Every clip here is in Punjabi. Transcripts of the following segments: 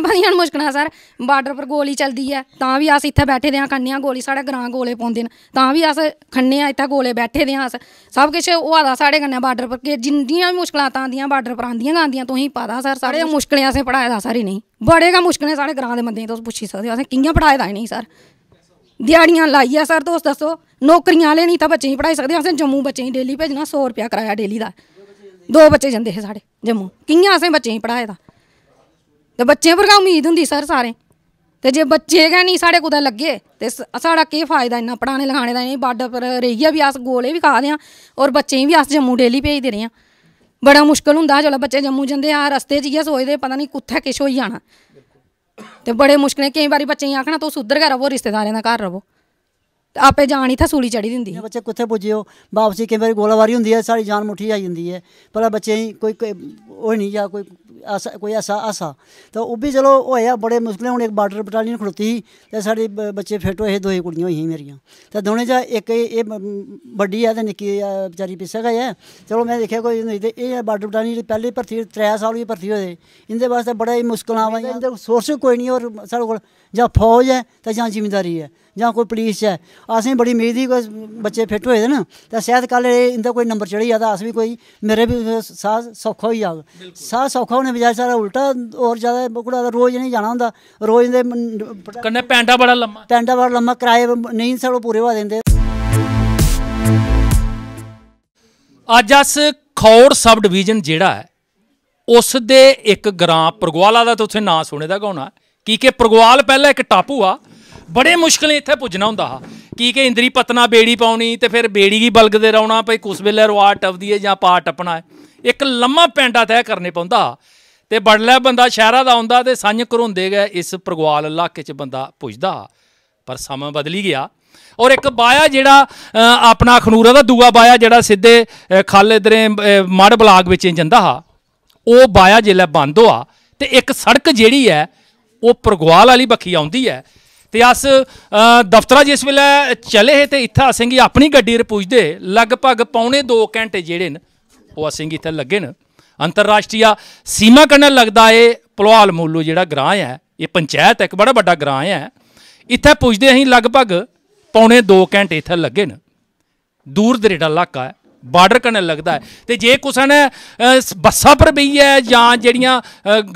ਬੜੀਆਂ ਮੁਸ਼ਕਲਾਂ ਸਰ ਬਾਰਡਰ ਪਰ ਗੋਲੀ ਚਲਦੀ ਆ ਤਾਂ ਵੀ ਅਸ ਇੱਥੇ ਬੈਠੇ ਦੇ ਆ ਕੰਨਿਆ ਗੋਲੀ ਸਾਡੇ ਗਰਾਂ ਗੋਲੇ ਪਾਉਂਦੇ ਨੇ ਤਾਂ ਵੀ ਅਸ ਖੰਨੇ ਆ ਇੱਥੇ ਗੋਲੇ ਬੈਠੇ ਦੇ ਆ ਅਸ ਸਭ ਕੁਝ ਉਹ ਆਦਾ ਸਾਡੇ ਕੰਨੇ ਬਾਰਡਰ ਪਰ ਕਿ ਜਿੰਨੀਆਂ ਵੀ ਮੁਸ਼ਕਲਾਂ ਆਂਦੀਆਂ ਬਾਰਡਰ ਪਰ ਆਂਦੀਆਂ ਆਂਦੀਆਂ ਤੁਸੀਂ ਪਤਾ ਸਰ ਸਾਰੇ ਮੁਸ਼ਕਲਾਂ ਸੇ ਪੜਾਇਆ ਦਾ ਸਾਰੇ ਨਹੀਂ ਨਹੀਂ ਬੜੇਗਾ ਮੁਸ਼ਕਲਾਂ ਸਾਡੇ ਗਰਾਂ ਦੇ ਬੰਦੇ ਤੋਂ ਪੁੱਛੀ ਸਕਦੇ ਅਸੀਂ ਕਿੰਨੀਆਂ ਪੜਾਇਆ ਦਾ ਨਹੀਂ ਸਰ ਦਿਹਾੜੀਆਂ ਲਾਈਆ ਸਰ ਦੋਸਤ ਦੱਸੋ ਨੌਕਰੀਆਂ ਲੈਣੀ ਤਾਂ ਬੱਚੇ ਹੀ ਪੜਾਈ ਸਕਦੇ ਅਸੀਂ ਜੰਮੂ ਬੱਚੇ ਹੀ ਡੇਲੀ ਭੇਜਣਾ 100 ਰੁਪਿਆ ਕਰਾਇਆ ਡੇਲੀ ਦਾ ਦੋ ਬੱਚੇ ਜਾਂਦੇ ਹੈ ਸਾਡੇ ਜੰਮੂ ਕਿੰਨੀਆਂ ਅਸੀਂ ਬੱਚੇ ਹੀ ਪੜਾਇਆ ਦਾ ਤੇ ਬੱਚੇ ਵਰਗਾ ਉਮੀਦ ਹੁੰਦੀ ਸਰ ਸਾਰੇ ਤੇ ਜੇ ਬੱਚੇ ਗਏ ਨਹੀਂ ਸਾਡੇ ਕੋਲ ਲੱਗੇ ਤੇ ਸਾਡਾ ਕੀ ਫਾਇਦਾ ਇੰਨਾ ਪੜਾਣੇ ਲਗਾਣੇ ਦਾ ਨਹੀਂ ਬਾਰਡਰ ਪਰ ਰਹੀਆ ਵੀ ਆਸ ਗੋਲੇ ਵੀ ਖਾ ਦਿਆਂ ਔਰ ਬੱਚੇ ਵੀ ਆਸ ਜੰਮੂ ਡੇਲੀ ਦੇ ਰਹੇ ਆ ਬੜਾ ਮੁਸ਼ਕਲ ਹੁੰਦਾ ਜਦੋਂ ਬੱਚੇ ਜੰਮੂ ਜਾਂਦੇ ਆ ਰਸਤੇ 'ਚ ਹੀ ਸੋਚਦੇ ਪਤਾ ਨਹੀਂ ਕਿੱਥੇ ਕਿਛ ਹੋਈ ਜਾਣਾ ਤੇ ਬੜੇ ਮੁਸ਼ਕਲ ਕਈ ਵਾਰੀ ਬੱਚੇ ਆਖਣਾ ਤੂੰ ਸੁਧਰ ਘਰ ਰਵੋ ਰਿਸ਼ਤੇਦਾਰਾਂ ਦਾ ਘਰ ਰਵੋ ਆਪੇ ਜਾਣੀ ਤਾਂ ਸੂਲੀ ਚੜੀ ਦਿੰਦੀ ਬੱਚੇ ਕਿੱਥੇ ਪੁੱਜੇ ਹੋ ਵਾਪਸੀ ਕਈ ਵਾਰੀ ਹੁੰਦੀ ਹੈ ਸਾਰੀ ਜਾਨ ਮੁੱਠੀ ਆ ਜਾਂਦੀ ਹੈ ਪਰ ਬੱਚੇ ਕੋਈ ਉਹ ਨਹੀਂ ਜਾਂ ਕੋਈ ਐਸਾ ਕੋਈ ਐਸਾ ਆਸਾ ਤਾਂ ਉਹ ਵੀ ਚਲੋ ਹੋਇਆ ਬੜੇ ਮੁਸ਼ਕਲ ਹੁਣ ਇੱਕ ਬਾਰਡਰ ਬਟਾਲੀਅਨ ਖੜੋਤੀ ਤੇ ਸਾਡੇ ਬੱਚੇ ਫਿੱਟ ਹੋਏ ਹੀ ਕੁੜੀਆਂ ਹੋਈਆਂ ਮੇਰੀਆਂ ਤੇ ਦੋਨੇ ਜਾਂ ਇੱਕ ਇਹ ਵੱਡੀ ਆ ਤੇ ਨਿੱਕੀ ਆ ਵਿਚਾਰੀ ਪਿੱਛੇ ਗਈ ਆ ਚਲੋ ਮੈਂ ਦੇਖਿਆ ਕੋਈ ਨਹੀਂ ਤੇ ਇਹ ਹੈ ਬਾਰਡਰ ਬਟਾਲੀਅਨ ਦੀ ਪਹਿਲੀ ਭਰਤੀ 3 ਸਾਲ ਵੀ ਭਰਤੀ ਹੋਏ ਇਹਦੇ ਵਾਸਤੇ ਬੜਾ ਹੀ ਮੁਸ਼ਕਲਾਂ ਆਈਆਂ ਸੋਰਸ ਕੋਈ ਨਹੀਂ ਔਰ ਸਾਡੇ ਕੋਲ ਜਾਂ ਫੌਜ ਹੈ ਤੇ ਜਾਂ ਜ਼ਿੰਮੇਵਾਰੀ ਹੈ ਜਾਂ ਕੋਈ ਪੁਲਿਸ ਹੈ ਅਸੀਂ ਬੜੀ ਉਮੀਦ ਸੀ ਕੋਈ ਬੱਚੇ ਫਿੱਟ ਹੋਏ ਨਾ ਤਾਂ ਸਿਹਤ ਕਾਲ ਇਹਦਾ ਕੋਈ ਨੰਬਰ ਚੜੀ ਜਾਂਦਾ ਅਸ ਵੀ ਕੋਈ ਮੇਰੇ ਵੀ ਸਾਹ ਸੌਖਾ ਹੋਈ ਜਾਂ ਸਾਹ ਸੌਖਾ ਹੋਣੇ ਬਜਾਏ ਸਾਰਾ ਉਲਟਾ ਹੋਰ ਜ਼ਿਆਦਾ ਬੁਕੜਾ ਰੋਜ਼ ਨਹੀਂ ਜਾਣਾ ਹੁੰਦਾ ਰੋਜ਼ ਦੇ ਕੰਨੇ ਪੈਂਡਾ ਬੜਾ ਲੰਮਾ ਪੈਂਡਾ ਬੜਾ ਲੰਮਾ ਕਿਰਾਏ ਨਹੀਂ ਸਾਲੋ ਪੂਰੇ ਵਾ ਦਿੰਦੇ ਅੱਜ ਅਸ ਖੌੜ ਸਬ ਡਿਵੀਜ਼ਨ ਜਿਹੜਾ ਹੈ ਉਸ ਦੇ ਇੱਕ ਗ੍ਰਾਮ ਪ੍ਰਗਵਾਲਾ ਦਾ ਤਾਂ ਉੱਥੇ ਨਾਂ ਸੁਣੇ ਦਾ ਗਾਉਣਾ ਕੀ ਕਿ ਪ੍ਰਗਵਾਲ ਪਹਿਲਾਂ ਇੱਕ ਟਾਪੂ ਆ ਬੜੇ ਮੁਸ਼ਕਲ ਇੱਥੇ ਪੁੱਜਣਾ ਹੁੰਦਾ ਹਾ ਕੀ ਕਿ ਇੰਦਰੀ ਪਤਨਾ ਬੇੜੀ ਪਾਉਣੀ ਤੇ ਫਿਰ ਬੇੜੀ ਹੀ ਬਲਗਦੇ ਰਹਿਣਾ ਭਈ ਕੁਸ ਵੇਲੇ ਰਵਾ ਟਪਦੀ ਹੈ ਜਾਂ ਪਾ ਟਪਣਾ ਹੈ ਇੱਕ ਲੰਮਾ ਪੈਂਡਾ ਤੈਅ ਕਰਨੇ ਪੈਂਦਾ ਤੇ ਬੜਲੇ ਬੰਦਾ ਸ਼ਹਿਰਾ ਦਾ ਹੁੰਦਾ ਤੇ ਸੰਜ ਘਰੋਂਦੇ ਗਏ ਇਸ ਪ੍ਰਗਵਾਲ ਇਲਾਕੇ 'ਚ ਬੰਦਾ ਪੁੱਜਦਾ ਪਰ ਸਮਾਂ ਬਦਲੀ ਗਿਆ ਔਰ ਇੱਕ ਬਾਇਆ ਜਿਹੜਾ ਆਪਣਾ ਖਨੂਰਾ ਦਾ ਦੂਆ ਬਾਇਆ ਜਿਹੜਾ ਸਿੱਧੇ ਖੱਲ ਇਧਰੇ ਮੜ ਬਲਾਕ ਵਿੱਚ ਜਾਂਦਾ ਹਾ ਉਹ ਬਾਇਆ ਜਿਹੜਾ ਬੰਦ ਹੋਆ ਤੇ ਇੱਕ ਸੜਕ ਜਿਹੜੀ ਹੈ ਉਹ ਪ੍ਰਗਵਾਲ ਵਾਲੀ ਬੱਖੀ ਆਉਂਦੀ ਹੈ ਤੇ ਅਸ ਦਫਤਰਾਂ ਜਿਸ ਵੇਲੇ ਚਲੇ ਹੇ ਤੇ ਇੱਥਾ ਅਸੀਂ ਆਪਣੀ ਗੱਡੀ ਰ ਰਪੁੱਜਦੇ ਲਗਭਗ ਪੌਣੇ 2 ਘੰਟੇ ਜਿਹੜੇ ਨੇ ਉਹ ਅਸੀਂ ਇੱਥੇ ਲੱਗੇ ਨੇ ਅੰਤਰਰਾਸ਼ਟਰੀ ਸੀਮਾ ਕੰਨਾਂ ਲੱਗਦਾ ਏ ਪਲਵਾਲ ਮੂਲੂ ਜਿਹੜਾ ਗ੍ਰਾਂ ਹੈ ਇਹ ਪੰਚਾਇਤ ਹੈ ਇੱਕ ਬੜਾ ਵੱਡਾ ਗ੍ਰਾਂ ਹੈ ਇੱਥੇ ਪੁੱਜਦੇ ਅਸੀਂ ਲਗਭਗ ਪੌਣੇ 2 ਘੰਟੇ ਇੱਥੇ ਲੱਗੇ ਨੇ ਦੂਰ ਦਰੇੜਾ ਇਲਾਕਾ ਹੈ ਬਾਰਡਰ ਕੰਨਾਂ ਲੱਗਦਾ ਹੈ ਤੇ ਜੇ ਕੋਸਣ ਬੱਸਾਂ ਪਰ ਬਈ ਹੈ ਜਾਂ ਜਿਹੜੀਆਂ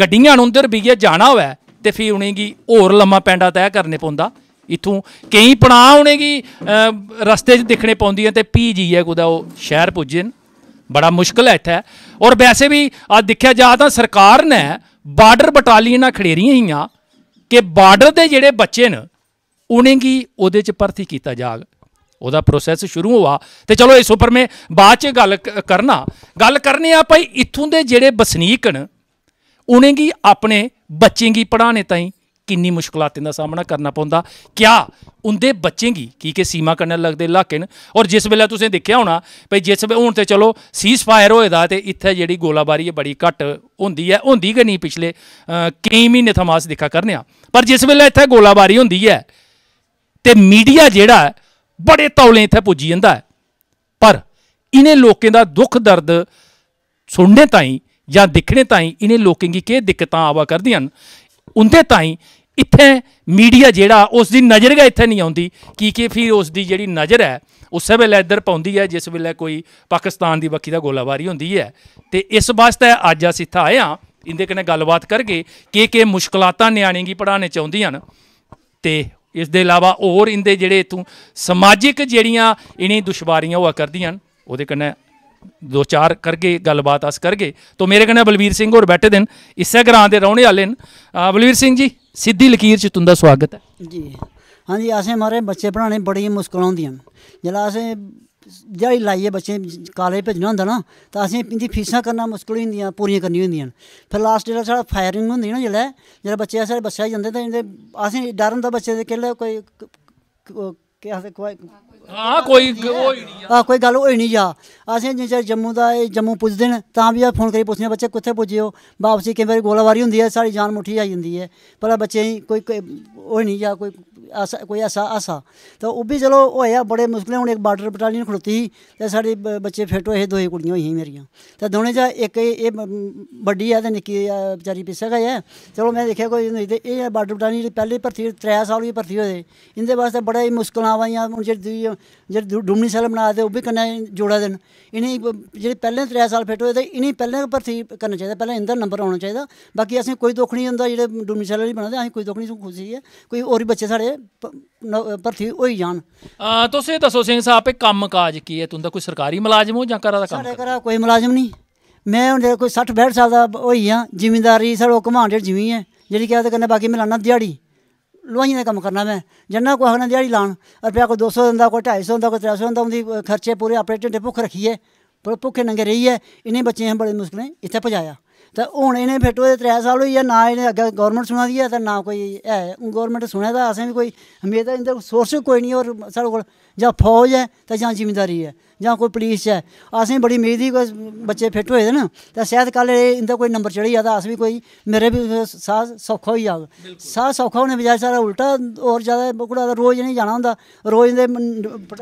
ਗੱਡੀਆਂ ਨੂੰ ਅੰਦਰ ਬਈ ਜਾਣਾ ਹੋਵੇ ਤੇ ਫਿਰ ਹੋਣੀਗੀ ਹੋਰ ਲੰਮਾ ਪੈਂਡਾ ਤੈਅ ਕਰਨੇ ਪੋਂਦਾ ਇਥੋਂ ਕਈ ਪਣਾ ਹੋਣੀਗੀ ਰਸਤੇ 'ਚ ਦਿਖਣੇ ਪਉਂਦੀਆਂ ਤੇ ਪੀਜੀ ਹੈ ਕੋਦਾ ਉਹ ਸ਼ਹਿਰ ਪੁੱਜਣ ਬੜਾ ਮੁਸ਼ਕਲ ਹੈ ਇੱਥੇ ਔਰ ਵੈਸੇ ਵੀ ਆ ਦੇਖਿਆ ਜਾ ਤਾਂ ਸਰਕਾਰ ਨੇ ਬਾਰਡਰ ਬਟਾਲੀਆਂ ਖੜੇਰੀਆਂ ਹੀਆਂ ਕਿ ਬਾਰਡਰ ਦੇ ਜਿਹੜੇ ਬੱਚੇ ਨੇ ਉਹਨੇਗੀ ਉਹਦੇ 'ਚ ਭਰਤੀ ਕੀਤਾ ਜਾਗ ਉਹਦਾ ਪ੍ਰੋਸੈਸ ਸ਼ੁਰੂ ਹੋਆ ਤੇ ਚਲੋ ਇਸ ਉੱਪਰ ਮੈਂ ਬਾਅਦ 'ਚ ਗੱਲ ਕਰਨਾ ਗੱਲ ਕਰਨੀ ਆ ਭਾਈ ਇਥੋਂ ਦੇ ਜਿਹੜੇ ਬਸਨੀਕ ਨੇ ਉਹਨੇ ਕੀ ਆਪਣੇ ਬੱਚੇ ਕੀ ਪੜਾਣੇ ਤਾਈ ਕਿੰਨੀ ਮੁਸ਼ਕਲਾਂ ਦਾ ਸਾਹਮਣਾ ਕਰਨਾ ਪਉਂਦਾ ਕਿਆ ਉਹਦੇ ਬੱਚੇ ਕੀ ਕੀ ਕੇ ਸੀਮਾ ਕਰਨ ਲੱਗਦੇ ਲਾਕੇ ਨੇ ਔਰ ਜਿਸ ਵੇਲੇ ਤੁਸੀਂ ਦੇਖਿਆ ਹੋਣਾ ਭਈ ਜਿਸ ਵੇ ਹੁਣ ਤੇ ਚਲੋ ਸੀਸ ਸੀਜ਼ਫਾਇਰ ਹੋਏਦਾ ਤੇ ਇੱਥੇ ਜਿਹੜੀ ਗੋਲਾਬਾਰੀ ਹੈ ਬੜੀ ਘੱਟ ਹੁੰਦੀ ਹੈ ਹੁੰਦੀ ਕਿ ਨਹੀਂ ਪਿਛਲੇ ਕਈ ਮਹੀਨੇ ਥਮਾਸ ਦੇਖਾ ਕਰਨਿਆ ਪਰ ਜਿਸ ਵੇਲੇ ਇੱਥੇ ਗੋਲਾਬਾਰੀ ਹੁੰਦੀ ਹੈ ਤੇ ਮੀਡੀਆ ਜਿਹੜਾ ਬੜੇ ਤੌਲੇ ਇੱਥੇ ਪੁੱਜੀ ਜਾਂਦਾ ਪਰ ਇਹਨੇ ਲੋਕਾਂ ਦਾ ਦੁੱਖ ਦਰਦ ਸੁਣਨੇ ਤਾਈ ਜਾਂ ਦਿਖਣੇ ਤਾਂ ਇਹਨੇ ਲੋਕਾਂ ਦੀ ਕੀ ਦਿੱਕਤਾਂ ਆਵਾ ਕਰਦੀਆਂ ਉਹਦੇ ਤਾਂ ਇੱਥੇ ਮੀਡੀਆ ਜਿਹੜਾ ਉਸ ਦੀ ਨਜ਼ਰ ਗਾ ਇੱਥੇ ਨਹੀਂ ਆਉਂਦੀ ਕੀ ਕੀ ਫਿਰ ਉਸ ਦੀ ਜਿਹੜੀ ਨਜ਼ਰ ਹੈ ਉਸੇ ਵੇਲੇ ਇੱਧਰ ਪਾਉਂਦੀ ਹੈ ਜਿਸ ਵੇਲੇ ਕੋਈ ਪਾਕਿਸਤਾਨ ਦੀ ਵਕੀ ਦਾ ਗੋਲਾਬਾਰੀ ਹੁੰਦੀ ਹੈ ਤੇ ਇਸ ਵਾਸਤੇ ਅੱਜ ਅਸੀਂ ਇੱਥੇ ਆਏ ਆ ਇਹਦੇ ਕਨੇ ਗੱਲਬਾਤ ਕਰਕੇ ਕੀ ਕੀ ਮੁਸ਼ਕਲਾਂਤਾਂ ਨਿਆਣੇ ਕੀ ਪੜਾਣੇ ਚਾਹੁੰਦੀਆਂ ਤੇ ਇਸ ਦੇ ਇਲਾਵਾ ਹੋਰ ਇਹਦੇ ਜਿਹੜੇ ਇਤੋਂ ਸਮਾਜਿਕ ਜਿਹੜੀਆਂ ਇਹਨੇ ਦੁਸ਼ਵਾਰੀਆਂ ਹੋਆ ਕਰਦੀਆਂ ਉਹਦੇ ਕਨੇ दो चार करके गलबात अस करगे तो मेरे कन्नै बलबीर सिंह होर बैठे दे न इस्सै ग्रां दे रौह्ने आह्ले न बलबीर सिंह जी सिद्धी लकीर च तुंदा स्वागत ऐ जी हां जी असें महाराज बच्चे पढ़ाने बड़ियां मुश्कलां होंदियां न जेल्लै असें दिहाड़ी लाइयै बच्चें कालेज भेजना होंदा ना तां असें इं'दी फीसां करना मुश्कल होई जंदियां पूरियां करनी होंदियां न फिर लास्ट जेल्लै साढ़ा फायरिंग होंदी ना जेल्लै जेल्लै बच्चे साढ़े बस्सै जंदे ते इं'दे असें डर होंदा बच्चे दे केल्लै कोई केह् आखदे ਆ ਕੋਈ ਆ ਕੋਈ ਗੱਲ ਹੋਈ ਨਹੀਂ ਜਾ ਅਸੀਂ ਜਿੰਜਾ ਜੰਮੂ ਦਾ ਇਹ ਜੰਮੂ ਪੁੱਜਦੇ ਨੇ ਤਾਂ ਵੀ ਆ ਫੋਨ ਕਰੀ ਪੁੱਛਨੇ ਬੱਚੇ ਕਿੱਥੇ ਪੁੱਜੇ ਹੋ ਵਾਪਸੀ ਕਿੰਨੇ ਵਾਰੀ ਗੋਲਾਵਾਰੀ ਹੁੰਦੀ ਹੈ ਸਾਰੀ ਜਾਨ ਮੁੱਠੀ ਆ ਜਾਂਦੀ ਹੈ ਪਰ ਬੱਚੇ ਕੋਈ ਹੋਈ ਨਹੀਂ ਜਾ ਕੋਈ ਐਸਾ ਕੋਈ ਐਸਾ ਆਸਾ ਤਾਂ ਉਹ ਵੀ ਚਲੋ ਹੋਇਆ ਬੜੇ ਮੁਸ਼ਕਲਾਂ ਹੁਣ ਇੱਕ ਬਾਰਡਰ ਬਟਾਲੀਅਨ ਖੜਤੀ ਤੇ ਸਾਡੇ ਬੱਚੇ ਫਿੱਟ ਹੋਏ ਦੋਏ ਕੁੜੀਆਂ ਹੋਈਆਂ ਮੇਰੀਆਂ ਤੇ ਦੋਨੇ ਜਾਂ ਇੱਕ ਇਹ ਵੱਡੀ ਆ ਤੇ ਨਿੱਕੀ ਆ ਵਿਚਾਰੀ ਪਿੱਛੇ ਗਏ ਆ ਚਲੋ ਮੈਂ ਦੇਖਿਆ ਕੋਈ ਨਹੀਂ ਤੇ ਇਹ ਬਾਰਡਰ ਬਟਾਲੀਅਨ ਜਿਹੜੀ ਪਹਿਲੀ ਭਰਤੀ ਤਰੇ ਸਾਲ ਵੀ ਭਰਤੀ ਹੋਏ ਇਹਦੇ ਵਾਸਤੇ ਬੜਾ ਹੀ ਮੁਸ਼ਕਲਾਂ ਆਈਆਂ ਹੁਣ ਜਿਹੜੀ ਦੂਈ ਜਿਹੜੀ ਡੁਮਣੀ ਸਾਲ ਬਣਾ ਦੇ ਉਹ ਵੀ ਕਨੇ ਜੋੜਾ ਦੇਣ ਇਹਨੇ ਜਿਹੜੇ ਪਹਿਲੇ 3 ਸਾਲ ਫਿੱਟ ਹੋਏ ਤੇ ਇਹਨੇ ਪਹਿਲੇ ਭਰਤੀ ਕਰਨਾ ਚਾਹੀਦਾ ਪਹਿਲਾਂ ਇਹਦਾ ਨੰਬਰ ਆਉਣਾ ਚਾਹੀਦਾ ਬਾਕੀ ਅਸੀਂ ਕੋਈ ਦੁੱਖ ਨਹੀਂ ਹੁੰਦਾ ਜਿਹੜੇ ਡੁਮਣੀ ਸਾਲ ਵਾਲੀ ਬਣਾਦੇ ਅਸੀਂ ਕੋਈ ਦੁੱਖ ਨਹੀਂ ਖੁਸ਼ੀ ਹੈ ਕੋਈ ਹੋਰ ਵੀ ਬੱਚੇ ਸਾਡੇ ਭਰਤੀ ਹੋਈ ਜਾਣ ਤੁਸੀਂ ਦੱਸੋ ਸਿੰਘ ਸਾਹਿਬ ਇਹ ਕੰਮਕਾਜ ਕੀ ਹੈ ਤੁੰਦਾ ਕੋਈ ਸਰਕਾਰੀ ਮੁਲਾਜ਼ਮ ਹੋ ਜਾਂ ਕਰਾ ਦਾ ਕੰਮ ਸਾਡੇ ਘਰਾਂ ਕੋਈ ਮੁਲਾਜ਼ਮ ਨਹੀਂ ਮੈਂ ਹੁਣ ਕੋਈ 60 65 ਸਾਲ ਦਾ ਹੋਈ ਆ ਜ਼ਿਮੀਂਦਾਰੀ ਸਾਡਾ ਕਮਾਂਡ ਜਿਵੇਂ ਹੈ ਜਿਹੜੀ ਕਿਹਾ ਕਰਨਾ ਬਾਕੀ ਬਾਕੀ ਮਿਲਾਣਾ ਦਿਹਾੜੀ ਲੋਹਾਈਆਂ ਦਾ ਕੰਮ ਕਰਨਾ ਮੈਂ ਜੰਨਾ ਕੋ ਹਗਨਾ ਦਿਹਾੜੀ ਲਾਣ ਰੁਪਿਆ ਕੋ 200 ਦਿੰਦਾ ਕੋ 250 ਦਿੰਦਾ ਕੋ 300 ਦਿੰਦਾ ਉਹਦੀ ਖਰਚੇ ਪੂਰੇ ਆਪਣੇ ਢਿੱਡੇ ਭੁੱਖ ਰੱਖੀਏ ਪਰ ਭੁੱਖੇ ਨੰਗੇ ਰਹੀ ਹੈ ਇਹਨੇ ਬੱਚੇ ਬੜੇ ਮੁਸ਼ਕਲੇ ਇੱਥੇ ਭਜਾਇਆ ਤਾਂ ਹੁਣ ਇਹਨੇ ਫਿੱਟੋ ਦੇ 3 ਸਾਲ ਹੋਈ ਆ ਨਾ ਇਹਨੇ ਅੱਗੇ ਗਵਰਨਮੈਂਟ ਸੁਣਾਦੀ ਦੀ ਆ ਤਾਂ ਨਾ ਕੋਈ ਹੈ ਗਵਰਨਮੈਂਟ ਸੁਣਿਆ ਤਾਂ ਅਸੀਂ ਵੀ ਕੋਈ ਹਮੇਦਾ ਇੰਦਰ ਸੋਰਸ ਕੋਈ ਨਹੀਂ ਔਰ ਸਾਡੇ ਕੋਲ ਜਾਂ ਫੌਜ ਹੈ ਤਾਂ ਜਾਂ ਜ਼ਿੰਮੇਵਾਰੀ ਹੈ ਜਾਂ ਕੋਈ ਪੁਲਿਸ ਹੈ ਅਸੀਂ ਬੜੀ ਉਮੀਦ ਹੀ ਕੋਈ ਬੱਚੇ ਫਿੱਟ ਹੋਏ ਨਾ ਤਾਂ ਸਿਹਤ ਕਾਲ ਇਹਦਾ ਕੋਈ ਨੰਬਰ ਚੜੀ ਜਾਂਦਾ ਤਾਂ ਅਸੀਂ ਵੀ ਕੋਈ ਮੇਰੇ ਵੀ ਸਾਹ ਸੌਖਾ ਹੋਈ ਆ ਸਾਹ ਸੌਖਾ ਹੋਣੇ ਬਜਾਏ ਸਾਰਾ ਉਲਟਾ ਔਰ ਜ਼ਿਆਦਾ ਬੁਕੜਾ ਰੋਜ਼ ਨਹੀਂ ਜਾਣਾ ਹੁੰਦਾ ਰੋਜ਼ ਦੇ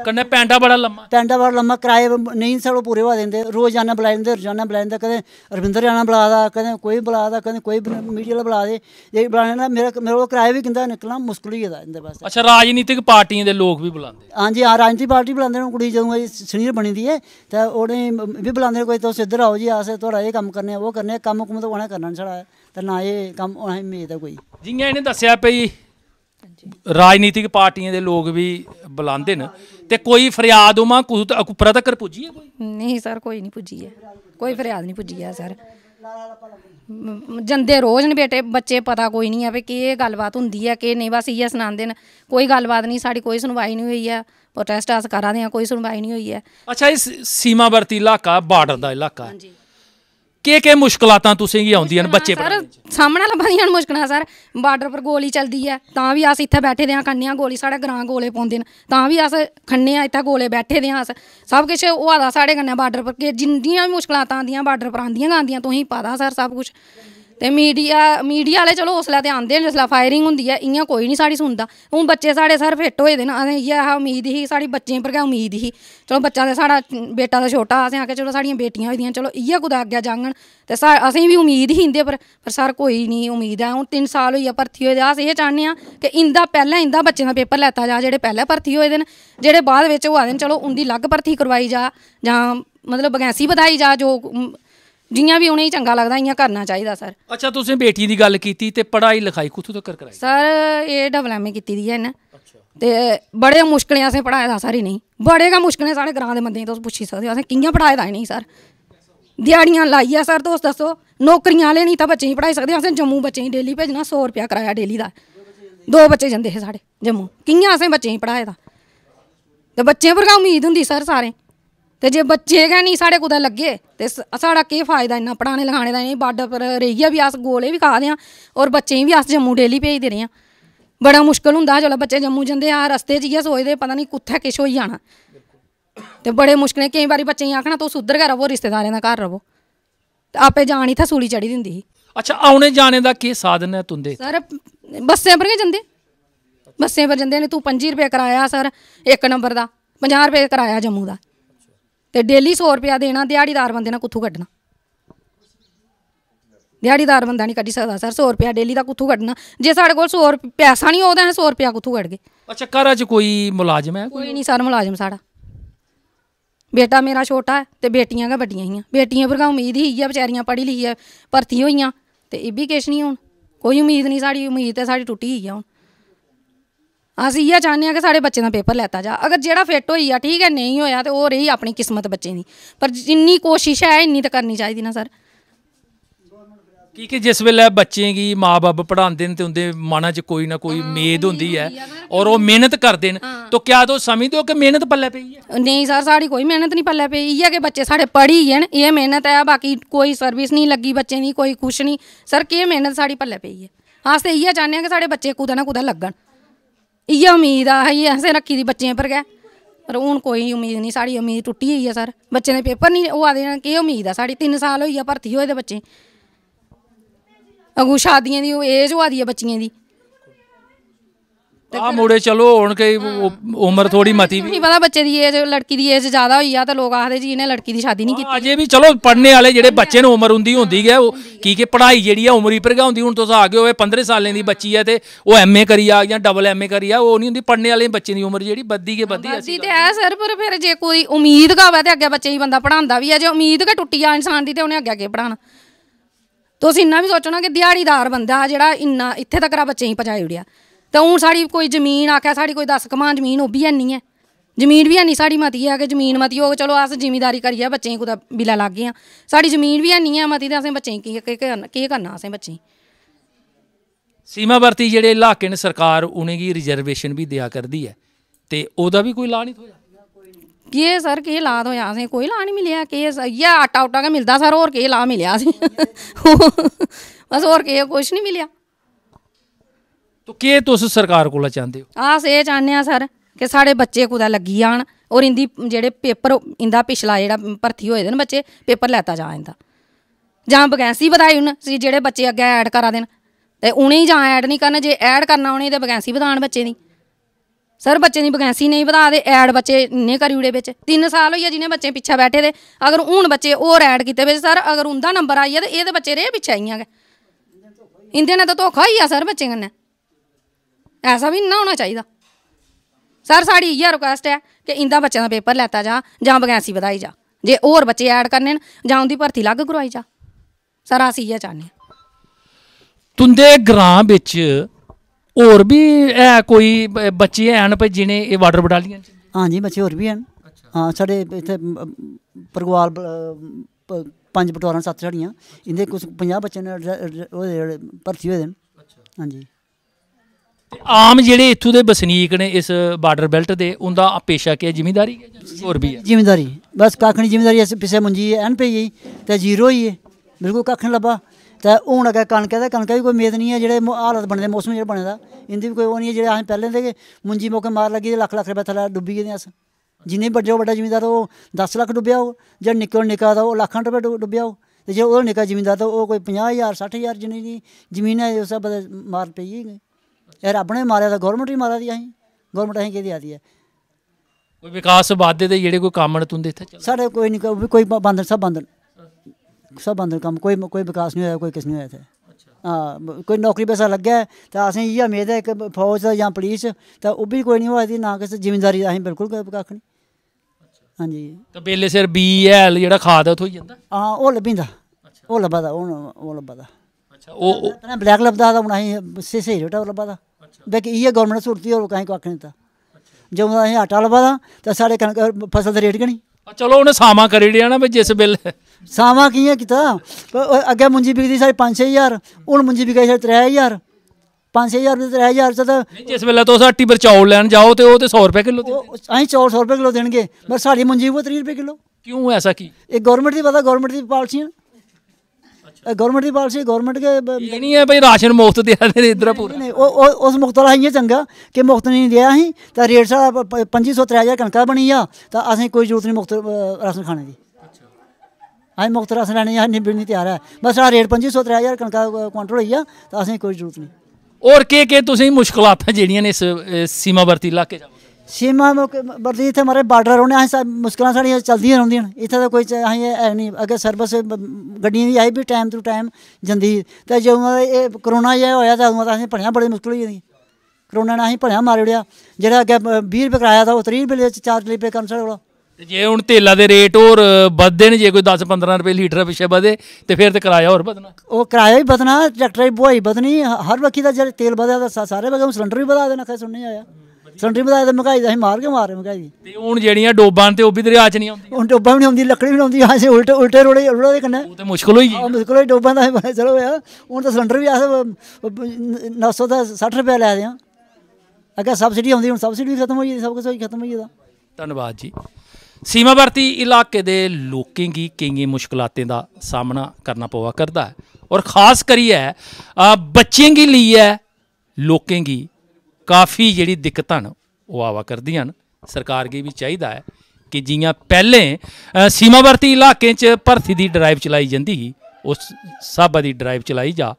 ਕੰਨੇ ਪੈਂਡਾ ਬੜਾ ਲੰਮਾ ਪੈਂਡਾ ਬੜਾ ਲੰਮਾ ਕਿਰਾਏ ਨਹੀਂ ਸਾਲੋ ਪੂਰੇ ਵਾ ਦਿੰਦੇ ਰੋਜ਼ਾਨਾ ਬੁਲਾਉਂਦੇ ਰੋਜ਼ਾਨਾ ਬੁਲਾਉਂਦੇ ਕਦੇ ਰਵਿੰਦਰ ਜਾਣਾ ਬੁਲਾ ਬੁਲਾ ਦਾ ਕਦੇ ਕੋਈ ਬੁਲਾ ਦਾ ਕਦੇ ਕੋਈ ਮੀਡੀਆ ਵਾਲਾ ਬੁਲਾ ਦੇ ਜੇ ਬੁਲਾਣੇ ਨਾਲ ਮੇਰਾ ਮੇਰੇ ਕੋਲ ਕਿਰਾਇਆ ਵੀ ਕਿੰਦਾ ਨਿਕਲਣਾ ਮੁਸ਼ਕਲ ਹੀ ਹੈ ਇਹਦੇ ਵਾਸਤੇ ਅੱਛਾ ਰਾਜਨੀਤਿਕ ਪਾਰਟੀਆਂ ਦੇ ਲੋਕ ਵੀ ਬੁਲਾਉਂਦੇ ਹਾਂਜੀ ਆ ਰਾਜਨੀਤਿਕ ਪਾਰਟੀ ਬੁਲਾਉਂਦੇ ਨੇ ਕੁੜੀ ਜਦੋਂ ਇਹ ਸੀਨੀਅਰ ਬਣੀ ਦੀ ਹੈ ਤਾਂ ਉਹਨੇ ਵੀ ਬੁਲਾਉਂਦੇ ਕੋਈ ਤੁਸੀਂ ਸਿੱਧਰ ਆਓ ਜੀ ਆਸੇ ਤੁਹਾਡਾ ਇਹ ਕੰਮ ਕਰਨੇ ਉਹ ਕਰਨੇ ਕੰਮ ਕੁਮ ਤਾਂ ਉਹਨੇ ਕਰਨਾ ਛੜਾ ਤਾਂ ਨਾ ਇਹ ਕੰਮ ਉਹਨਾਂ ਮੇਦ ਹੈ ਕੋਈ ਜਿੰਨਾਂ ਇਹਨੇ ਦੱਸਿਆ ਪਈ ਰਾਜਨੀਤਿਕ ਪਾਰਟੀਆਂ ਦੇ ਲੋਕ ਵੀ ਬੁਲਾਉਂਦੇ ਨੇ ਤੇ ਕੋਈ ਫਰਿਆਦ ਉਮਾ ਕੁਤ ਉਪਰ ਤੱਕ ਪੁੱਜੀ ਹੈ ਕੋਈ ਨਹੀਂ ਸਰ ਕੋਈ ਨਹੀਂ ਪੁੱਜੀ ਹੈ ਕੋਈ ਫਰਿਆਦ ਨਹੀਂ ਪੁੱਜੀ ਹੈ ਸਰ ਜੰਦੇ ਰੋਜ਼ ਨੇ ਬੇਟੇ ਬੱਚੇ ਪਤਾ ਕੋਈ ਨਹੀਂ ਆ ਵੀ ਕੀ ਇਹ ਗੱਲਬਾਤ ਹੁੰਦੀ ਆ ਕਿ ਨਹੀਂ ਬਸ ਇਹ ਸੁਣਾਉਂਦੇ ਨੇ ਕੋਈ ਗੱਲਬਾਤ ਨਹੀਂ ਸਾਡੀ ਕੋਈ ਸੁਣਵਾਈ ਨਹੀਂ ਹੋਈ ਆ ਪ੍ਰੋਟੈਸਟ ਆਸ ਕਰਾ ਆ ਕੋਈ ਸੁਣਵਾਈ ਨਹੀਂ ਹੋਈ ਆ ਅੱਛਾ ਇਹ ਸੀਮਾਵਰਤੀ ਇਲਾਕਾ ਬਾਰਡਰ ਦਾ ਇਲਾਕਾ ਹਾਂਜੀ ਕੀ ਕੀ ਮੁਸ਼ਕਲਾਂ ਤੁਸੀਂ ਹੀ ਆਉਂਦੀਆਂ ਨੇ ਬੱਚੇ ਸਰ ਸਾਹਮਣੇ ਲੱਭਦੀਆਂ ਮੁਸ਼ਕਲਾਂ ਸਰ ਬਾਰਡਰ ਪਰ ਗੋਲੀ ਚੱਲਦੀ ਹੈ ਤਾਂ ਵੀ ਅਸੀਂ ਇੱਥੇ ਬੈਠੇ ਦੇ ਆ ਕੰਨਿਆਂ ਗੋਲੀ ਸਾਡੇ ਗਰਾਂ ਗੋਲੇ ਪਾਉਂਦੇ ਨੇ ਤਾਂ ਵੀ ਅਸ ਖੰਨੇ ਆ ਇੱਥੇ ਗੋਲੇ ਬੈਠੇ ਦੇ ਆ ਅਸ ਸਭ ਕੁਝ ਉਹ ਆਦਾ ਸਾਡੇ ਕੰਨਿਆਂ ਬਾਰਡਰ ਪਰ ਕਿ ਜਿੰਨੀਆਂ ਵੀ ਮੁਸ਼ਕਲਾਂ ਆਂਦੀਆਂ ਬਾਰਡਰ ਪਰ ਆਂਦੀਆਂ ਗਾਂਦੀਆਂ ਤੁਸੀਂ ਪਤਾ ਸਰ ਸਭ ਕੁਝ ਤੇ ਮੀਡੀਆ ਮੀਡੀਆ ਵਾਲੇ ਚਲੋ ਉਸਲੇ ਤੇ ਆਂਦੇ ਨੇ ਜਿਸਲਾ ਫਾਇਰਿੰਗ ਹੁੰਦੀ ਆ ਇਆਂ ਕੋਈ ਨਹੀਂ ਸਾਡੀ ਸੁਣਦਾ ਹੁਣ ਬੱਚੇ ਸਾਡੇ ਸਰ ਫਿੱਟ ਹੋਏ ਦੇ ਨਾ ਇਹ ਆ ਉਮੀਦ ਹੀ ਸਾਡੀ ਬੱਚੇ ਪਰ ਕਿਆ ਉਮੀਦ ਹੀ ਚਲੋ ਬੱਚਾ ਦਾ ਸਾਡਾ ਬੇਟਾ ਦਾ ਛੋਟਾ ਆ ਸੇ ਆ ਕੇ ਚਲੋ ਸਾਡੀਆਂ ਬੇਟੀਆਂ ਹੋਈਆਂ ਚਲੋ ਇਹ ਕੁਦਾ ਅੱਗੇ ਜਾਣਣ ਤੇ ਅਸੀਂ ਵੀ ਉਮੀਦ ਹੀ ਹਿੰਦੇ ਪਰ ਪਰ ਸਰ ਕੋਈ ਨਹੀਂ ਉਮੀਦ ਆ ਹੁਣ 3 ਸਾਲ ਹੋਈ ਆ ਭਰਤੀ ਹੋਏ ਦੇ ਆਸ ਇਹ ਚਾਹਨੇ ਆ ਕਿ ਇੰਦਾ ਪਹਿਲਾਂ ਇੰਦਾ ਬੱਚੇ ਦਾ ਪੇਪਰ ਲੈਤਾ ਜਾ ਜਿਹੜੇ ਪਹਿਲਾਂ ਭਰਤੀ ਹੋਏ ਦੇ ਨੇ ਜਿਹੜੇ ਬਾਅਦ ਵਿੱਚ ਉਹ ਆਦੇ ਦੇਣ ਚਲੋ ਉਹਦੀ ਅਲੱਗ ਭਰਤੀ ਕਰਵਾਈ ਜਾ ਜਾਂ ਮਤਲਬ ਵਗੈਂਸੀ ਵਧਾਈ ਜਾ ਜੋ ਜਿੰਨਾ ਵੀ ਉਹਨੇ ਚੰਗਾ ਲੱਗਦਾ ਇਆਂ ਕਰਨਾ ਚਾਹੀਦਾ ਸਰ ਅੱਛਾ ਤੁਸੀਂ ਬੇਟੀ ਦੀ ਗੱਲ ਕੀਤੀ ਤੇ ਪੜ੍ਹਾਈ ਲਿਖਾਈ ਕਿੱਥੋਂ ਤੱਕ ਕਰਾਈ ਸਰ ਇਹ ਡਬਲਐਮਏ ਕੀਤੀ ਦੀ ਹੈ ਨਾ ਅੱਛਾ ਤੇ ਬੜੇ ਮੁਸ਼ਕਲਿਆਂ ਸੇ ਪੜਾਇਆ ਦਾ ਸਾਰੀ ਨਹੀਂ ਬੜੇ ਗਾ ਮੁਸ਼ਕਲੇ ਸਾਡੇ ਗ੍ਰਾਮ ਦੇ ਬੰਦੇ ਤੋਂ ਪੁੱਛੀ ਸਕਦੇ ਹੋ ਅਸੀਂ ਕਿੰਨੀਆਂ ਪੜ੍ਹਾਏ ਦਾ ਨਹੀਂ ਸਰ ਦਿਹਾੜੀਆਂ ਲਾਈਆ ਸਰ ਦੋਸਤ ਦੱਸੋ ਨੌਕਰੀਆਂ ਵਾਲੇ ਨਹੀਂ ਤਾਂ ਬੱਚੇ ਹੀ ਪੜਾਈ ਸਕਦੇ ਅਸੀਂ ਜੰਮੂ ਬੱਚੇ ਹੀ ਡੇਲੀ ਭੇਜਣਾ 100 ਰੁਪਿਆ ਕਰਾਇਆ ਡੇਲੀ ਦਾ ਦੋ ਬੱਚੇ ਜਾਂਦੇ ਸਾਡੇ ਜੰਮੂ ਕਿੰਨੀਆਂ ਅਸੀਂ ਬੱਚੇ ਹੀ ਪੜਾਇਆ ਦਾ ਤੇ ਬੱਚਿਆਂ ਵਰਗਾ ਉਮੀਦ ਹੁੰਦੀ ਸਰ ਸਾਰੇ ਤੇ ਜੇ ਬੱਚੇ ਗਏ ਨਹੀਂ ਸਾਡੇ ਕੁਦਾ ਲੱਗੇ ਤੇ ਸਾਡਾ ਕੀ ਫਾਇਦਾ ਇੰਨਾ ਪੜਾਣੇ ਲਗਾਣੇ ਦਾ ਨਹੀਂ ਬਾਰਡਰ ਪਰ ਰਹੀਆ ਵੀ ਆਸ ਗੋਲੇ ਵੀ ਖਾ ਆ ਔਰ ਬੱਚੇ ਵੀ ਆਸ ਜੰਮੂ ਡੇਲੀ ਭੇਜਦੇ ਰਹੇ ਆ ਬੜਾ ਮੁਸ਼ਕਲ ਹੁੰਦਾ ਜਦੋਂ ਬੱਚੇ ਜੰਮੂ ਜਾਂਦੇ ਆ ਰਸਤੇ 'ਚ ਹੀ ਸੋਚਦੇ ਪਤਾ ਨਹੀਂ ਕੁੱਥੇ ਕਿਛ ਹੋਈ ਜਾਣਾ ਤੇ ਬੜੇ ਮੁਸ਼ਕਲ ਕਈ ਵਾਰੀ ਬੱਚੇ ਆਖਣਾ ਤੂੰ ਸੁਧਰ ਕੇ ਰਵੋ ਰਿਸ਼ਤੇਦਾਰਾਂ ਦਾ ਘਰ ਰਵੋ ਆਪੇ ਜਾਣ ਹੀ ਤਾਂ ਸੂਲੀ ਚੜੀ ਦਿੰਦੀ ਸੀ ਅੱਛਾ ਆਉਣੇ ਜਾਣੇ ਦਾ ਕੀ ਸਾਧਨ ਹੈ ਤੁੰਦੇ ਸਰ ਬੱਸਾਂ ਪਰ ਕੇ ਜਾਂਦੇ ਬੱਸਾਂ ਪਰ ਜਾਂਦੇ ਨੇ ਤੂੰ 25 ਰੁਪਏ ਕਰਾਇਆ ਸਰ ਇੱਕ ਨੰਬਰ ਦਾ 50 ਰੁਪਏ ਕਰਾਇਆ ਜੰਮੂ ਦਾ ਤੇ ਡੇਲੀ 100 ਰੁਪਿਆ ਦੇਣਾ ਦਿਹਾੜੀਦਾਰ ਬੰਦੇ ਨਾਲ ਕੁੱਥੂ ਕੱਢਣਾ ਦਿਹਾੜੀਦਾਰ ਬੰਦਾ ਨਹੀਂ ਕੱਢੀ ਸਕਦਾ ਸਰ 100 ਰੁਪਿਆ ਡੇਲੀ ਦਾ ਕੁੱਥੂ ਕੱਢਣਾ ਜੇ ਸਾਡੇ ਕੋਲ 100 ਪੈਸਾ ਨਹੀਂ ਉਹਦਾ 100 ਰੁਪਿਆ ਕੁੱਥੂ ਕੱਢ ਗਏ ਅੱਛਾ ਘਰਾਂ 'ਚ ਕੋਈ ਮੁਲਾਜ਼ਮ ਹੈ ਕੋਈ ਨਹੀਂ ਸਰ ਮੁਲਾਜ਼ਮ ਸਾਡਾ ਬੇਟਾ ਮੇਰਾ ਛੋਟਾ ਹੈ ਤੇ ਬੇਟੀਆਂ ਗਾ ਵੱਡੀਆਂ ਹੀ ਆ ਬੇਟੀਆਂ ਵਰਗਾ ਉਮੀਦ ਹੀ ਆ ਵਿਚਾਰੀਆਂ ਪੜ੍ਹੀ ਲਿਖੀ ਆ ਭਰਤੀ ਹੋਈਆਂ ਤੇ ਇਹ ਵੀ ਕਿਛ ਨਹੀਂ ਹੁਣ ਕੋਈ ਉਮੀਦ ਨਹੀਂ ਸਾਡੀ ਉਮੀਦ ਤੇ ਸਾਡੀ ਟੁੱਟੀ ਹੀ ਆ ਹੁਣ ਅਸੀਂ ਇਹ ਚਾਹੁੰਦੇ ਆ ਕਿ ਸਾਡੇ ਬੱਚੇ ਦਾ ਪੇਪਰ ਲੈਤਾ ਜਾ ਅਗਰ ਜਿਹੜਾ ਫਿੱਟ ਹੋਈ ਆ ਠੀਕ ਹੈ ਨਹੀਂ ਹੋਇਆ ਤੇ ਉਹ ਰਹੀ ਆਪਣੀ ਕਿਸਮਤ ਬੱਚੇ ਦੀ ਪਰ ਜਿੰਨੀ ਕੋਸ਼ਿਸ਼ ਹੈ ਇੰਨੀ ਤਾਂ ਕਰਨੀ ਚਾਹੀਦੀ ਨਾ ਸਰ ਕੀ ਕਿ ਜਿਸ ਵੇਲੇ ਬੱਚੇ ਕੀ ਮਾਪੇ ਪੜਾਉਂਦੇ ਨੇ ਤੇ ਉਹਦੇ ਮਨਾਂ 'ਚ ਕੋਈ ਨਾ ਕੋਈ ਮੇਦ ਹੁੰਦੀ ਹੈ ਔਰ ਉਹ ਮਿਹਨਤ ਕਰਦੇ ਨੇ ਤਾਂ ਕਿਆ ਤੋ ਸਮਝਦੇ ਹੋ ਕਿ ਮਿਹਨਤ ਪੱਲੇ ਪਈ ਹੈ ਨਹੀਂ ਸਰ ਸਾਡੀ ਕੋਈ ਮਿਹਨਤ ਨਹੀਂ ਪੱਲੇ ਪਈ ਇਹ ਕਿ ਬੱਚੇ ਸਾਡੇ ਪੜੀ ਗਏ ਨੇ ਇਹ ਮਿਹਨਤ ਹੈ ਬਾਕੀ ਕੋਈ ਸਰਵਿਸ ਨਹੀਂ ਲੱਗੀ ਬੱਚੇ ਦੀ ਕੋਈ ਕੁਛ ਨਹੀਂ ਸਰ ਕੀ ਮਿਹਨਤ ਸਾਡੀ ਪੱਲੇ ਪਈ ਹੈ ਆਸਤੇ ਇਹ ਚਾਹੁੰਦੇ ਆ ਕਿ ਸਾਡੇ ਬੱਚੇ ਕੁਦਾ ਨਾ ਕੁਦਾ ਲੱਗਣ ਇਹ ਉਮੀਦ ਆ ਹੈ ਅਸੀਂ ਰੱਖੀ ਦੀ ਬੱਚਿਆਂ ਪਰ ਗਏ ਪਰ ਹੁਣ ਕੋਈ ਉਮੀਦ ਨਹੀਂ ਸਾਡੀ ਉਮੀਦ ਟੁੱਟੀ ਹੋਈ ਆ ਸਰ ਬੱਚੇ ਦੇ ਪੇਪਰ ਨਹੀਂ ਉਹ ਆਦੇ ਨਾ ਕੀ ਉਮੀਦ ਆ ਸਾਡੀ 3 ਸਾਲ ਹੋਈ ਆ ਭਰਤੀ ਹੋਏ ਦੇ ਬੱਚੇ ਅਗੂ ਸ਼ਾਦੀਆਂ ਦੀ ਉਹ ਏਜ ਹੋ ਆਦੀ ਆ ਬੱਚੀਆਂ ਦੀ ਆ ਮੁੜੇ ਚਲੋ ਹੁਣ ਕਈ ਉਮਰ ਥੋੜੀ ਮਤੀ ਵੀ ਪਤਾ ਬੱਚੇ ਦੀ ਏਜ ਲੜਕੀ ਦੀ ਏਜ ਜ਼ਿਆਦਾ ਹੋਈ ਆ ਤਾਂ ਲੋਕ ਆਖਦੇ ਜੀ ਇਹਨੇ ਲੜਕੀ ਦੀ ਸ਼ਾਦੀ ਨਹੀਂ ਕੀਤੀ ਅਜੇ ਵੀ ਚਲੋ ਪੜਨੇ ਵਾਲੇ ਜਿਹੜੇ ਬੱਚੇ ਨੂੰ ਉਮਰ ਹੁੰਦੀ ਹੁੰਦੀ ਹੈ ਉਹ ਕੀ ਕਿ ਪੜ੍ਹਾਈ ਜਿਹੜੀ ਆ ਉਮਰੀ ਪਰਗਾ ਹੁੰਦੀ ਹੁਣ ਤੁਸੀਂ ਆ ਗਏ ਹੋਏ 15 ਸਾਲਾਂ ਦੀ ਬੱਚੀ ਹੈ ਤੇ ਉਹ ਐਮਏ ਕਰੀ ਆ ਜਾਂ ਡਬਲ ਐਮਏ ਕਰੀ ਆ ਉਹ ਨਹੀਂ ਹੁੰਦੀ ਪੜਨੇ ਵਾਲੇ ਬੱਚੇ ਦੀ ਉਮਰ ਜਿਹੜੀ ਵੱਧੀ ਕੇ ਆ ਅਸੀਂ ਤੇ ਐ ਸਰ ਪਰ ਫਿਰ ਜੇ ਕੋਈ ਉਮੀਦ ਵਾ ਤੇ ਅੱਗੇ ਬੱਚੇ ਹੀ ਬੰਦਾ ਪੜਾਉਂਦਾ ਵੀ ਆ ਜੇ ਉਮੀਦ ਕਾ ਟੁੱਟੀ ਆ ਇਨਸਾਨ ਦੀ ਤੇ ਉਹਨੇ ਅੱਗੇ ਅੱਗੇ ਪੜਾਣਾ ਤੁਸੀਂ ਇੰਨਾ ਵੀ ਸੋਚਣਾ ਕਿ ਦਿਹਾੜੀਦਾਰ ਬੰਦਾ ਜਿਹੜਾ ਇੰਨਾ ਇੱਥੇ ਤੱਕਰਾ ਬੱਚੇ ਹੀ ਪਜਾਈ ਉੜਿਆ ਤਾਂ ਹੁਣ ਸਾਡੀ ਕੋਈ ਜ਼ਮੀਨ ਆਖਿਆ ਸਾਡੀ ਕੋਈ 10 ਕਮਾਂ ਜ਼ਮੀਨ ਉਹ ਵੀ ਨਹੀਂ ਹੈ ਜ਼ਮੀਨ ਵੀ ਨਹੀਂ ਸਾਡੀ ਮਤੀ ਆ ਕੇ ਜ਼ਮੀਨ ਮਤੀ ਉਹ ਚਲੋ ਅਸ ਜ਼ਿਮੀਦਾਰੀ ਕਰੀਆ ਬੱਚੇ ਕੋ ਤਾਂ ਬਿਲਾ ਲੱਗ ਗਿਆ ਸਾਡੀ ਜ਼ਮੀਨ ਵੀ ਨਹੀਂ ਆ ਮਤੀ ਦਾ ਅਸੀਂ ਬੱਚੇ ਕੀ ਕੀ ਕਰਨਾ ਅਸੀਂ ਬੱਚੇ ਸੀਮਾਵਰਤੀ ਜਿਹੜੇ ਇਲਾਕੇ ਨੇ ਸਰਕਾਰ ਉਹਨੇ ਕੀ ਰਿਜ਼ਰਵੇਸ਼ਨ ਵੀ ਦਿਆ ਕਰਦੀ ਹੈ ਤੇ ਉਹਦਾ ਵੀ ਕੋਈ ਲਾ ਨਹੀਂ ਹੋਇਆ ਕੀ ਸਰ ਕੀ ਲਾ ਦੋ ਜਾਂ ਅਸੀਂ ਕੋਈ ਲਾ ਨਹੀਂ ਮਿਲਿਆ ਕੀ ਇਹ ਆਟਾ ਉਟਾ ਕਾ ਮਿਲਦਾ ਸਰ ਹੋਰ ਕੀ ਲਾ ਮਿਲਿਆ ਸੀ ਬਸ ਹੋਰ ਕੀ ਕੁਝ ਨਹੀਂ ਮਿਲਿਆ ਤੋ ਕੀ ਤੁਸੀਂ ਸਰਕਾਰ ਕੋਲ ਚਾਹੁੰਦੇ ਹੋ ਆਸ ਇਹ ਚਾਹਨੇ ਆ ਸਰ ਕਿ ਸਾਡੇ ਬੱਚੇ ਕੁਦਾ ਲੱਗੀ ਆਣ ਔਰ ਇੰਦੀ ਜਿਹੜੇ ਪੇਪਰ ਇੰਦਾ ਪਿਛਲਾ ਜਿਹੜਾ ਭਰਤੀ ਹੋਏ ਦੇ ਨ ਬੱਚੇ ਪੇਪਰ ਲੈਤਾ ਜਾ ਜਾਂਦਾ ਜਾਂ ਵਗੈਂਸੀ ਵਧਾਈ ਉਹਨ ਸੀ ਜਿਹੜੇ ਬੱਚੇ ਅੱਗੇ ਐਡ ਕਰਾ ਦੇਣ ਤੇ ਉਹਨੇ ਹੀ ਜਾਂ ਐਡ ਨਹੀਂ ਕਰਨ ਜੇ ਐਡ ਕਰਨਾ ਉਹਨੇ ਤੇ ਵਗੈਂਸੀ ਵਧਾਣ ਬੱਚੇ ਦੀ ਸਰ ਬੱਚੇ ਦੀ ਵਗੈਂਸੀ ਨਹੀਂ ਵਧਾ ਦੇ ਐਡ ਬੱਚੇ ਨੇ ਕਰੀ ਉੜੇ ਵਿੱਚ 3 ਸਾਲ ਹੋਈ ਆ ਜਿਨੇ ਬੱਚੇ ਪਿੱਛਾ ਬੈਠੇ ਦੇ ਅਗਰ ਹੁਣ ਬੱਚੇ ਹੋਰ ਐਡ ਕੀਤੇ ਵਿੱਚ ਸਰ ਅਗਰ ਉਹਦਾ ਨੰਬਰ ਆਈਆ ਤੇ ਇਹਦੇ ਬੱਚੇ ਰੇ ਪਿੱਛੇ ਆਈਆਂਗੇ ਇੰਦੇ ਨਾਲ ਤਾਂ ਧੋਖਾ ਹੀ ਆ ਸਰ ਬੱਚੇ ਕੰਨੇ ਐਸਾ ਵੀ ਨਾ ਹੋਣਾ ਚਾਹੀਦਾ ਸਰ ਸਾਡੀ ਇਹ ਰਿਕੁਐਸਟ ਹੈ ਕਿ ਇੰਦਾ ਬੱਚਿਆਂ ਦਾ ਪੇਪਰ ਲੈਤਾ ਜਾ ਜਾਂ ਵਗੈਂਸੀ ਵਧਾਈ ਜਾ ਜੇ ਹੋਰ ਬੱਚੇ ਐਡ ਕਰਨੇ ਜਾਂ ਉਹਦੀ ਭਰਤੀ ਲੱਗ ਕਰਵਾਈ ਜਾ ਸਰ ਅਸੀਂ ਇਹ ਚਾਹਨੇ ਤੁੰਦੇ ਗ੍ਰਾਮ ਵਿੱਚ ਹੋਰ ਵੀ ਹੈ ਕੋਈ ਬੱਚੇ ਹਨ ਭਈ ਜਿਨੇ ਇਹ ਵਾਟਰ ਬਟਾਲੀਅਨ ਚ ਹਾਂਜੀ ਬੱਚੇ ਹੋਰ ਵੀ ਹਨ ਹਾਂ ਸਾਡੇ ਇੱਥੇ ਪਰਗਵਾਲ ਪੰਜ ਬਟਵਾਰਾਂ ਸੱਤ ਛੜੀਆਂ ਇਹਦੇ ਕੁਝ 50 ਬੱਚੇ ਨੇ ਭਰਤੀ ਹੋਏ ਨੇ ਹਾਂਜੀ ਆਮ ਜਿਹੜੇ ਇੱਥੋਂ ਦੇ ਵਸਨੀਕ ਨੇ ਇਸ ਬਾਰਡਰ ਬੈਲਟ ਦੇ ਉਹਦਾ ਪੇਸ਼ਾ ਕੀ ਹੈ ਜ਼ਿੰਮੇਵਾਰੀ ਹੈ ਹੋਰ ਵੀ ਹੈ ਜ਼ਿੰਮੇਵਾਰੀ ਬਸ ਕੱਖਣੀ ਜ਼ਿੰਮੇਵਾਰੀ ਐਸੇ ਪਿਸੇ ਮੁੰਜੀ ਐਨ ਪਈ ਗਈ ਤੇ ਜ਼ੀਰੋ ਹੀ ਹੈ ਬਿਲਕੁਲ ਕੱਖ ਨਹੀਂ ਲੱਭਾ ਤੇ ਹੁਣ ਅਗੇ ਕਣ ਕਹਦਾ ਕਣ ਕਹੀ ਕੋਈ ਮੇਦ ਨਹੀਂ ਹੈ ਜਿਹੜੇ ਹਾਲਤ ਬਣਦੇ ਮੌਸਮ ਜਿਹੜਾ ਬਣਦਾ ਇੰਦੀ ਵੀ ਕੋਈ ਉਹ ਨਹੀਂ ਹੈ ਜਿਹੜੇ ਅਸੀਂ ਪਹਿਲੇ ਦੇ ਮੁੰਜੀ ਮੋਕੇ ਮਾਰ ਲੱਗੀ ਲੱਖ ਲੱਖ ਰੁਪਏ ਥਲਾ ਡੁੱਬੀ ਗਏ ਅਸ ਜਿੰਨੇ ਵੱਡੇ ਵੱਡਾ ਜ਼ਿੰਮੇਦਾਰ ਉਹ 10 ਲੱਖ ਡੁੱਬਿਆ ਉਹ ਜਿਹੜਾ ਨਿਕਲ ਨਿਕਾ ਦਾ ਉਹ ਲੱਖਾਂ ਰੁਪਏ ਡੁੱਬਿਆ ਉਹ ਤੇ ਜੇ ਉਹ ਨਿਕਾ ਜ਼ਿੰਮੇਦਾਰ ਤਾਂ ਉਹ ਕੋਈ 50000 60000 ਜਿੰਨੀ ਦੀ ਜ਼ਮੀਨ ਹੈ ਉਸ ਦਾ ਮਾਰ ਪਈ ਗਈ ਇਹ ਰੱਬ ਨੇ ਮਾਰਿਆ ਤਾਂ ਗਵਰਨਮੈਂਟ ਹੀ ਮਾਰਾ ਦੀ ਆਹੀਂ ਗਵਰਨਮੈਂਟ ਆਹੀਂ ਕਿਹਦੀ ਆਦੀ ਹੈ ਕੋਈ ਵਿਕਾਸ ਵਾਅਦੇ ਦੇ ਜਿਹੜੇ ਕੋਈ ਕੰਮ ਨੇ ਤੁੰਦੇ ਇੱਥੇ ਚੱਲ ਸਾਡੇ ਕੋਈ ਨਹੀਂ ਕੋਈ ਕੋਈ ਸਭ ਬੰਦਨ ਸਭ ਬੰਦਰ ਕੰਮ ਕੋਈ ਕੋਈ ਵਿਕਾਸ ਨਹੀਂ ਹੋਇਆ ਕੋਈ ਕਿਸ ਨਹੀਂ ਹੋਇਆ ਇੱਥੇ ਹਾਂ ਕੋਈ ਨੌਕਰੀ ਪੈਸਾ ਲੱਗਿਆ ਤਾਂ ਅਸੀਂ ਇਹ ਉਮੀਦ ਹੈ ਕਿ ਫੌਜ ਦਾ ਜਾਂ ਪੁਲਿਸ ਤਾਂ ਉਹ ਵੀ ਕੋਈ ਨਹੀਂ ਹੋਇਆ ਦੀ ਨਾ ਕਿਸੇ ਜ਼ਿੰਮੇਵਾਰੀ ਦਾ ਅਸੀਂ ਬਿਲਕੁਲ ਕੋਈ ਕੱਖ ਨਹੀਂ ਹਾਂਜੀ ਤਾਂ ਬੇਲੇ ਸਿਰ ਬੀ ਐਲ ਜਿਹੜਾ ਖਾਦ ਉਥੋਂ ਹੀ ਜਾਂਦਾ ਹਾਂ ਉਹ ਲੱਭਿੰਦਾ ਉਹ ਲੱਭਦਾ ਉਹ ਉਹ ਲੱਭਦਾ ਉਹ ਉਹ ਬਲੈਕ ਲੱਭਦਾ ਦਾ ਹੁਣ ਅਸੀਂ ਸਿਸੇ ਰੇਟਾ ਲੱਭਾ ਦਾ ਦੇਖ ਇਹ ਗਵਰਨਮੈਂਟ ਸੁਰਤੀ ਹੋਰ ਕਹੀਂ ਕੱਖ ਨਹੀਂ ਤਾ ਜੇ ਉਹ ਅਸੀਂ ਆਟਾ ਲੱਭਾ ਤਾਂ ਸਾਡੇ ਕਣਕ ਫਸਲ ਦੇ ਰੇਟ ਕਣੀ ਚਲੋ ਉਹਨੇ ਸਾਵਾ ਕਰੀ ਲਿਆ ਨਾ ਜਿਸ ਬਿੱਲ ਸਾਵਾ ਕੀਆ ਕੀਤਾ ਅੱਗੇ ਮੁੰਜੀ ਵਿਕਦੀ ਸਾਰੇ 5 6000 ਹੁਣ ਮੁੰਜੀ ਵਿਕਾਈ ਸਾਰੇ 3000 5000 ਦੇ 3000 ਚ ਤਾਂ ਜਿਸ ਵੇਲੇ ਤੋਂ ਸਾਟੀ ਬਰਚਾਉ ਲੈਣ ਜਾਓ ਤੇ ਉਹ ਤੇ 100 ਰੁਪਏ ਕਿਲੋ ਦੇਣਗੇ ਅਸੀਂ 400 ਰੁਪਏ ਕਿਲੋ ਦੇਣਗੇ ਪਰ ਸਾਡੀ ਮੰਜੀ ਉਹ 30 ਰੁਪਏ ਕਿਲੋ ਕਿਉਂ ਐਸਾ ਕੀ ਇਹ ਗਵਰਨਮੈਂਟ ਦੀ ਪਤਾ ਗਵਰਨਮੈਂਟ ਦੀ ਪਾਲਿਸੀ ਹੈ ਗਵਰਨਮੈਂਟ ਦੀ ਪਾਲਿਸੀ ਗਵਰਨਮੈਂਟ ਕੇ ਇਹ ਨਹੀਂ ਹੈ ਭਾਈ ਰਾਸ਼ਨ ਮੁਫਤ ਦਿਆ ਦੇ ਇਧਰ ਪੂਰਾ ਨਹੀਂ ਉਹ ਉਸ ਮੁਖਤਲਾ ਹੀ ਚੰਗਾ ਕਿ ਮੁਫਤ ਨਹੀਂ ਦਿਆ ਹੀ ਤਾਂ ਰੇਟ ਸਾਡਾ 2500 3000 ਕਣਕਾ ਬਣੀ ਆ ਤਾਂ ਅਸੀਂ ਕੋਈ ਜ਼ਰੂਰਤ ਨਹੀਂ ਮੁਫਤ ਰਾਸ਼ਨ ਖਾਣੇ ਦੀ ਅੱਛਾ ਆਏ ਮੁਫਤ ਰਾਸ਼ਨ ਲੈਣੇ ਆ ਨਹੀਂ ਬਿਲਣੀ ਤਿਆਰ ਹੈ ਬਸ ਆ ਰੇਟ 2500 3000 ਕਣਕਾ ਕੰਟਰੋਲ ਹੀ ਆ ਤਾਂ ਅਸੀਂ ਕੋਈ ਜ਼ਰੂਰਤ ਨਹੀਂ ਹੋਰ ਕੀ ਕੀ ਤੁਸੀਂ ਮੁਸ਼ਕਲਾਂ ਜਿਹੜੀਆਂ ਨੇ ਇਸ ਸੀਮਾਵਰਤੀ ਇਲਾਕੇ ਚ ਸੀਮਾ ਬਰਦੀ ਇੱਥੇ ਮਾਰੇ ਬਾਰਡਰ ਹੋਣੇ ਅਸੀਂ ਮੁਸ਼ਕਲਾਂ ਸਾਡੀਆਂ ਚਲਦੀਆਂ ਰਹਿੰਦੀਆਂ ਇੱਥੇ ਤਾਂ ਕੋਈ ਅਸੀਂ ਹੈ ਨਹੀਂ ਅੱਗੇ ਸਰਵਿਸ ਗੱਡੀਆਂ ਵੀ ਆਈ ਵੀ ਟਾਈਮ ਟੂ ਟਾਈਮ ਜਾਂਦੀ ਤੇ ਜਦੋਂ ਇਹ ਕਰੋਨਾ ਜਿਹਾ ਹੋਇਆ ਤਾਂ ਉਦੋਂ ਅਸੀਂ ਭਣਿਆ ਬੜੇ ਮੁਸ਼ਕਲ ਹੋਈ ਕਰੋਨਾ ਨਾਲ ਅਸੀਂ ਭਣਿਆ ਮਾਰ ਉੜਿਆ ਜਿਹੜਾ ਅੱਗੇ 20 ਰੁਪਏ ਕਰਾਇਆ ਤਾਂ ਉਹ 30 ਰੁਪਏ ਵਿੱਚ 4 ਰੁਪਏ ਕਰਨ ਹੋਣਾ ਤੇ ਜੇ ਹੁਣ ਤੇਲਾ ਦੇ ਰੇਟ ਹੋਰ ਵੱਧਦੇ ਨੇ ਜੇ ਕੋਈ 10-15 ਰੁਪਏ ਲੀਟਰ ਪਿੱਛੇ ਵਧੇ ਤੇ ਫਿਰ ਤੇ ਕਰਾਇਆ ਹੋਰ ਵਧਣਾ ਉਹ ਕਰਾਇਆ ਹੀ ਵਧਣਾ ਟਰੈਕਟਰ ਦੀ ਬੁਹਾਈ ਵਧਣੀ ਹਰ ਵਕੀ ਦਾ ਜਿਹੜਾ ਤੇਲ ਵਧਿਆ ਤਾਂ ਸਾਰੇ ਵਗੇ ਸਿਲੰਡਰ ਵੀ ਵਧਾ ਦੇਣਾ ਖੈ ਸੁਣਨੇ ਆਇਆ ਸਿਲੰਡਰ ਵਧਾਇਆ ਤੇ ਮਹਿੰਗਾਈ ਦਾ ਅਸੀਂ ਮਾਰ ਕੇ ਮਾਰੇ ਮਗਾਈ ਮਹਿੰਗਾਈ ਤੇ ਹੁਣ ਜਿਹੜੀਆਂ ਡੋਬਾਂ ਤੇ ਉਹ ਵੀ ਦਰਿਆ 'ਚ ਨਹੀਂ ਆਉਂਦੀ ਹੁਣ ਡੋਬਾ ਵੀ ਨਹੀਂ ਆਉਂਦੀ ਲੱਕੜੀ ਵੀ ਨਹੀਂ ਆਉਂਦੀ ਹਾਂ ਉਲਟੇ ਉਲਟੇ ਰੋੜੇ ਰੋੜਾ ਦੇ ਕੰਨੇ ਉਹ ਤੇ ਮੁਸ਼ਕਲ ਹੋਈ ਜੀ ਮੁਸ਼ਕਲ ਹੋਈ ਡੋਬਾਂ ਦਾ ਚਲੋ ਯਾਰ ਹੁਣ ਤਾਂ ਸਿਲੰਡਰ ਵੀ ਆਸੇ 900 ਦਾ 60 ਰੁਪਏ ਲੈ ਦਿਆਂ ਆ ਅੱਗੇ ਸਬਸਿਡੀ ਆਉਂਦੀ ਹੁਣ ਸਬਸਿਡੀ ਵੀ ਖਤਮ ਹੋਈ ਸਭ ਕੁਝ ਹੋਈ ਖਤਮ ਹੋਈ ਦਾ ਧੰਨਵਾਦ ਜੀ ਸੀਮਾਵਰਤੀ ਇਲਾਕੇ ਦੇ ਲੋਕਾਂ ਦੀ ਕਿੰਗੇ ਮੁਸ਼ਕਲਾਤਾਂ ਦਾ ਸਾਹਮਣਾ ਕਰਨਾ ਪਵਾ ਕਰਦਾ ਹੈ ਔਰ ਖਾਸ ਕਰੀ ਹੈ ਬੱਚਿਆਂ ਦੀ ਲਈ ਹੈ ਲੋਕਾਂ ਦੀ ਕਾਫੀ ਜਿਹੜੀ ਦਿੱਕਤਾਂ ਨੇ ਉਹ ਆਵਾ ਕਰਦੀਆਂ ਨੇ ਸਰਕਾਰ ਕੀ ਵੀ ਚਾਹੀਦਾ ਹੈ ਕਿ ਜੀਆਂ ਪਹਿਲੇ ਸੀਮਾਵਰਤੀ ਇਲਾਕੇ 'ਚ ਭਰਤੀ ਦੀ ਡਰਾਈਵ ਚਲਾਈ ਜਾਂਦੀ ਸੀ ਉਸ ਸਾਬਾ ਦੀ ਡਰਾਈਵ ਚਲਾਈ ਜਾ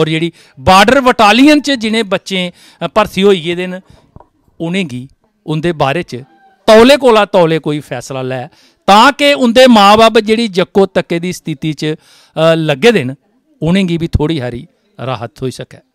ਔਰ ਜਿਹੜੀ ਬਾਰਡਰ ਬਟਾਲੀਅਨ 'ਚ ਜਿਨੇ ਬੱਚੇ ਭਰਤੀ ਹੋਈ ਗਏ ਦਿਨ ਉਹਨੇਗੀ ਉਹਦੇ ਬਾਰੇ 'ਚ ਤੌਲੇ ਕੋਲਾ ਤੌਲੇ ਕੋਈ ਫੈਸਲਾ ਲੈ ਤਾਂ ਕਿ ਉਹਦੇ ਮਾਪੇ ਜਿਹੜੀ ਜੱਕੋ ਤੱਕੇ ਦੀ ਸਥਿਤੀ 'ਚ ਲੱਗੇ ਦੇਣ ਉਹਨੇਗੀ ਵੀ ਥੋੜੀ ਹਾਰੀ ਰਾਹਤ ਹੋਈ ਸਕੇ